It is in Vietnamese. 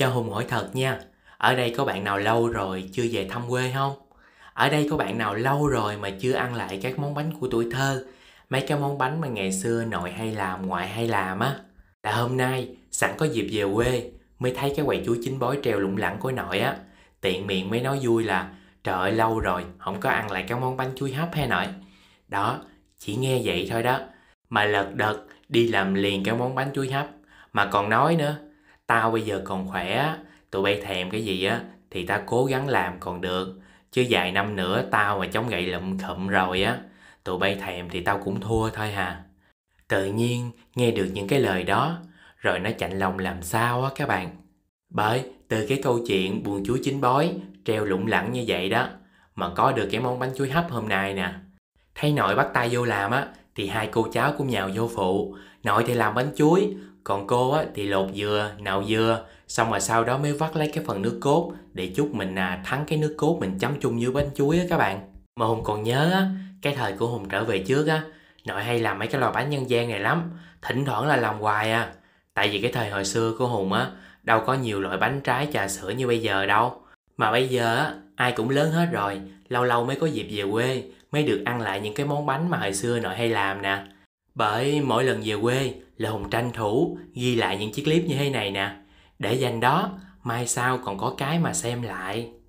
Cho Hùng hỏi thật nha, ở đây có bạn nào lâu rồi chưa về thăm quê không? Ở đây có bạn nào lâu rồi mà chưa ăn lại các món bánh của tuổi thơ? Mấy cái món bánh mà ngày xưa nội hay làm, ngoại hay làm á. Là hôm nay, sẵn có dịp về quê, mới thấy cái quầy chuối chín bói treo lủng lẳng của nội á. Tiện miệng mới nói vui là, trời ơi lâu rồi, không có ăn lại cái món bánh chuối hấp hay nội. Đó, chỉ nghe vậy thôi đó. Mà lật đật, đi làm liền cái món bánh chuối hấp. Mà còn nói nữa, tao bây giờ còn khỏe tụi bay thèm cái gì á thì tao cố gắng làm còn được chứ vài năm nữa tao mà chống gậy lụm khụm rồi á tụi bay thèm thì tao cũng thua thôi hà tự nhiên nghe được những cái lời đó rồi nó chạnh lòng làm sao á các bạn bởi từ cái câu chuyện buồn chuối chín bói treo lủng lẳng như vậy đó mà có được cái món bánh chuối hấp hôm nay nè thấy nội bắt tay vô làm á thì hai cô cháu cũng nhào vô phụ. Nội thì làm bánh chuối, còn cô á, thì lột dừa, nạo dừa, xong rồi sau đó mới vắt lấy cái phần nước cốt để chúc mình à, thắng cái nước cốt mình chấm chung như bánh chuối á các bạn. Mà Hùng còn nhớ á, cái thời của Hùng trở về trước á, nội hay làm mấy cái lò bánh nhân gian này lắm, thỉnh thoảng là làm hoài à. Tại vì cái thời hồi xưa của Hùng á, đâu có nhiều loại bánh trái trà sữa như bây giờ đâu. Mà bây giờ á, ai cũng lớn hết rồi, lâu lâu mới có dịp về quê, mới được ăn lại những cái món bánh mà hồi xưa nội hay làm nè. Bởi mỗi lần về quê là Hùng tranh thủ ghi lại những chiếc clip như thế này nè. Để dành đó, mai sau còn có cái mà xem lại.